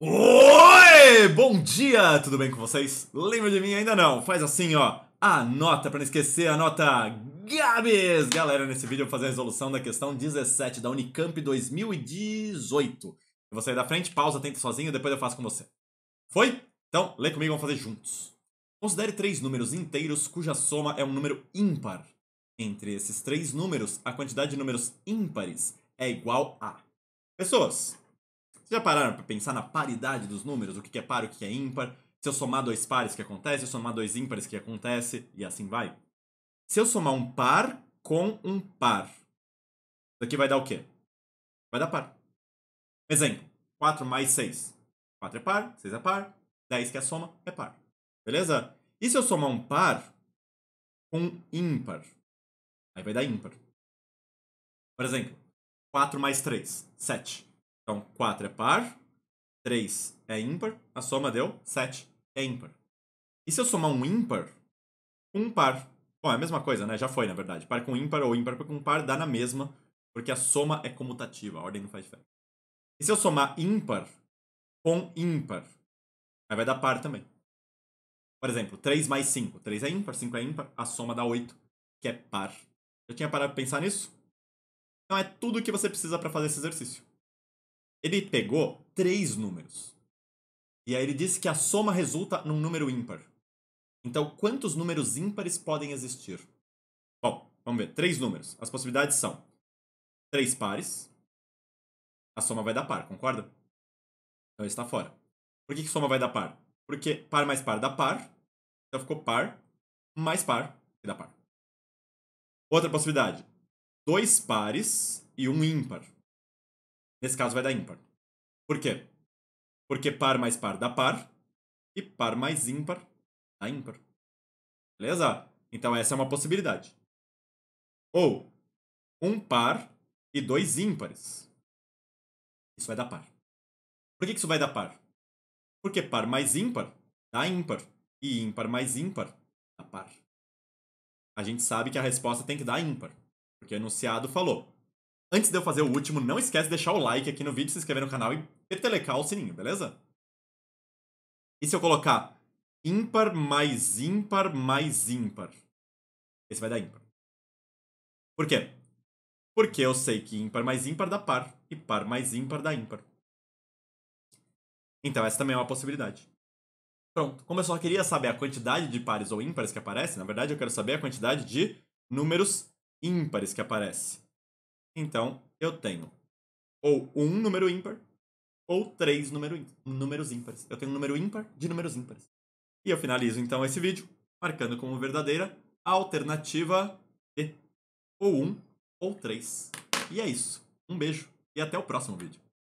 Oi! Bom dia! Tudo bem com vocês? Lembra de mim ainda não? Faz assim, ó. Anota para não esquecer, anota Gabs! Galera, nesse vídeo eu vou fazer a resolução da questão 17 da Unicamp 2018. Eu vou sair da frente, pausa, tenta sozinho, depois eu faço com você. Foi? Então, lê comigo, vamos fazer juntos. Considere três números inteiros cuja soma é um número ímpar. Entre esses três números, a quantidade de números ímpares é igual a. Pessoas, já pararam para pensar na paridade dos números? O que é par, o que é ímpar? Se eu somar dois pares, que acontece? Se eu somar dois ímpares, que acontece? E assim vai. Se eu somar um par com um par, isso aqui vai dar o quê? Vai dar par. Exemplo, 4 mais 6. 4 é par, 6 é par, 10 que é soma é par. Beleza? E se eu somar um par com ímpar? Aí vai dar ímpar. Por exemplo, 4 mais 3, 7. Então, 4 é par, 3 é ímpar, a soma deu 7 é ímpar. E se eu somar um ímpar com um par? Bom, é a mesma coisa, né? Já foi, na verdade. Par com ímpar ou ímpar com par dá na mesma, porque a soma é comutativa, a ordem não faz diferença. E se eu somar ímpar com ímpar? Aí vai dar par também. Por exemplo, 3 mais 5. 3 é ímpar, 5 é ímpar, a soma dá 8, que é par. Já tinha parado de pensar nisso? Então é tudo o que você precisa para fazer esse exercício. Ele pegou três números. E aí ele disse que a soma resulta num número ímpar. Então, quantos números ímpares podem existir? Bom, vamos ver. Três números. As possibilidades são três pares. A soma vai dar par, concorda? Então está fora. Por que, que soma vai dar par? Porque par mais par dá par. Então ficou par mais par, que dá par. Outra possibilidade. Dois pares e um ímpar. Nesse caso vai dar ímpar. Por quê? Porque par mais par dá par, e par mais ímpar dá ímpar. Beleza? Então essa é uma possibilidade. Ou um par e dois ímpares. Isso vai dar par. Por que isso vai dar par? Porque par mais ímpar dá ímpar. E ímpar mais ímpar dá par. A gente sabe que a resposta tem que dar ímpar. Porque o enunciado falou. Antes de eu fazer o último, não esquece de deixar o like aqui no vídeo, se inscrever no canal e petelecar o sininho, beleza? E se eu colocar ímpar mais ímpar mais ímpar? Esse vai dar ímpar. Por quê? Porque eu sei que ímpar mais ímpar dá par, e par mais ímpar dá ímpar. Então essa também é uma possibilidade. Pronto. Como eu só queria saber a quantidade de pares ou ímpares que aparece, na verdade eu quero saber a quantidade de números ímpares que aparece. Então, eu tenho ou um número ímpar ou três número números ímpares. Eu tenho um número ímpar de números ímpares. E eu finalizo então esse vídeo marcando como verdadeira a alternativa e ou um ou três. E é isso. Um beijo e até o próximo vídeo.